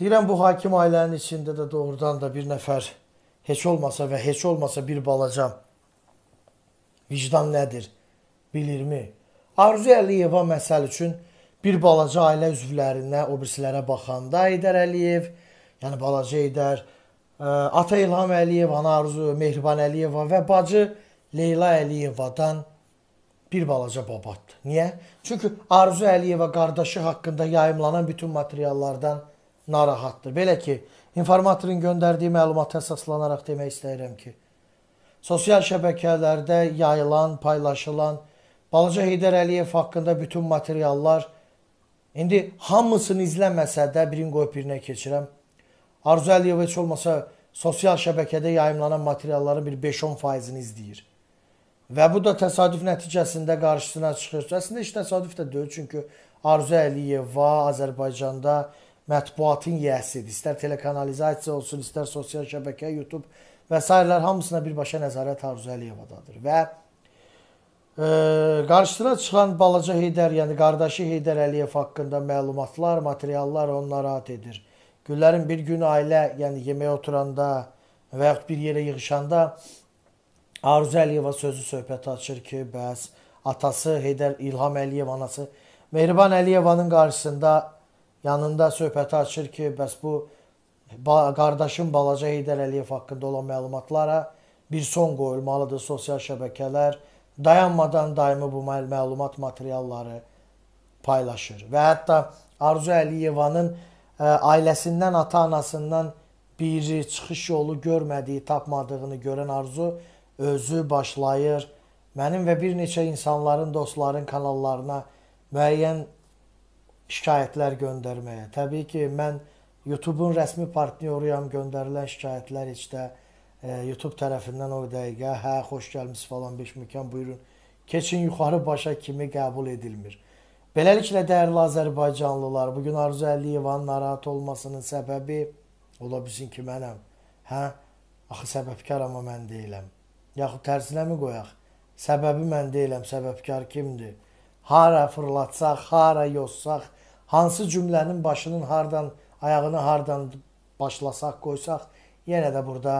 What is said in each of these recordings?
Deyirəm bu hakim ailənin içində də doğrudan da bir nəfər heç olmasa və heç olmasa bir balaca vicdan nədir bilirmi? Arzu Əliyeva məsəl üçün bir balaca ailə üzvlərinə, o birisilərə baxanda Eydər Əliyev, yəni balaca Eydər, e, ata İlham Əliyev, ana Arzu Mehriban Əliyeva və bacı Leyla Əliyevadan bir balaca babatdır. Niyə? Çünki Arzu Əliyeva qardaşı haqqında yayımlanan bütün materiallardan narahatdır. Belə ki, informatorun göndərdiyi məlumata əsaslanaraq demək istəyirəm ki, sosial şəbəkələrdə yayılan, paylaşılan Balaca Heydər Əliyev haqqında bütün materiallar indi hamısını izləməsə də birin qoyub birinə keçirəm. Arzu Əliyev heç olmasa sosial şəbəkədə yayımlanan materialların bir 5-10 faizini izləyir. Və bu da təsadüf nəticəsində qarşısına çıxır. Əslində heç təsadüf də deyil, çünki Arzu Əliyeva Azərbaycanda mətbuatın yiyəsidir. İstər telekanalizasiya olsun, istər sosial şəbəkə, YouTube və sairələr hamısına birbaşa nəzarət Arzu Əliyevadadır. Və e, qarşısına çıxan balaca Heydər, yəni qardaşı Heydər Əliyev haqqında məlumatlar, materiallar onu narahat edir. Günlərin bir gün ailə, yəni yeməyə oturanda və yaxud bir yerə yığışanda Arzu Əliyeva sözü söhbət açır ki, bəs atası Heydər İlham Əliyev, anası Mehriban Əliyevanın qarşısında yanında söhbəti açır ki, bəs bu ba qardaşım balaca Heydər Əliyev haqqında olan məlumatlara bir son qoyulmalıdır sosial şəbəkələr dayanmadan daimi bu məlumat materialları paylaşır və hətta Arzu Əliyevanın e, ailəsindən, ata-anasından biri çıxış yolu görmədiyi, tapmadığını görən Arzu özü başlayır mənim və bir neçə insanların, dostların kanallarına müəyyən şikayətlər göndərməyə. Təbii ki, mən YouTube-un rəsmi partnyoruyam, göndərilən şikayətlər heç də e, YouTube tərəfindən o dəqiqə hə, xoş gəlmisiniz falan 5 məkan buyurun. Keçin yuxarı başa kimi qəbul edilmir. Beləliklə dəyərli Azərbaycanlılar, bu gün Arzu Əliyevanın narahat olmasının səbəbi ola bilsin ki, mənəm. Hə? Axı səbəbkar amma mən deyiləm. Yaxud tərsinə mi qoyaq? Səbəbi mən deyiləm, səbəbkar kimdir? Hara fırlatsaq, hara yozsaq, hansı cümlənin başının hardan, ayağını hardan başlasaq, qoysaq, yenə də burada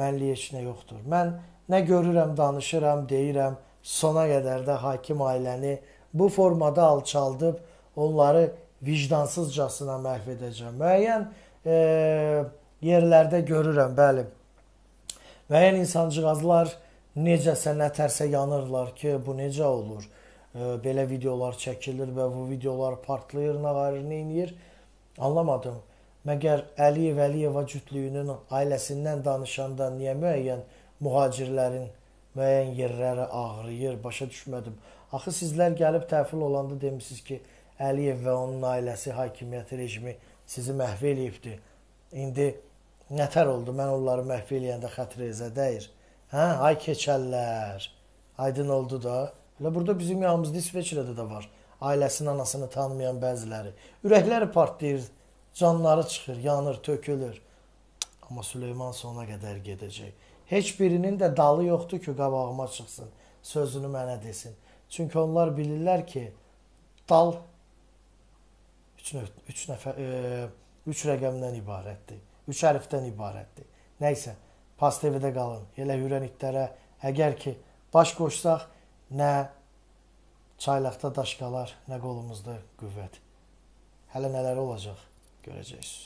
mənlik heç nə yoxdur. Mən nə görürəm, danışıram, deyirəm, sona qədər də hakim ailəni bu formada alçaldıb onları vicdansızcasına məhv edəcəm. Müəyyən e, yerlərdə görürəm, bəli. Müəyyən insancıqazlar necəsə, nətərsə yanırlar ki, bu necə olur? belə videolar çəkilir və bu videolar partlayır, nə qayrı, nə eləyir. Anlamadım. Məgər Əliyev Əliyeva cütlüyünün ailəsindən danışanda niyə müəyyən mühacirlərin müəyyən yerləri ağrıyır? Başa düşmədim. Axı sizlər gəlib təhvil olanda demisiniz ki, Əliyev və onun ailəsi hakimiyyət rejimi sizi məhv eləyibdi. İndi nətər oldu? Mən onları məhv eləyəndə xətrinizə dəyir. Hə, ay keçəllər. Aydın oldu da. Elə burada bizim yanımızda İsveçrədə də var. Ailəsini, anasını tanımayan bəziləri. Ürəkləri partlayır, canları çıxır, yanır, tökülür. Amma Süleyman sona qədər gedəcək. Heç birinin də dalı yoxdur ki, qabağıma çıxsın, sözünü mənə desin. Çünki onlar bilirlər ki, dal 3 3 nəfər 3 e, rəqəmdən ibarətdir. 3 hərfdən ibarətdir. Nəysə, Pas TV-də qalın. Elə hürən itlərə əgər ki baş qoşsaq Nə çaylaqda daş qalar, nə qolumuzda qüvvət. Hələ nələr olacaq, görəcəksiniz.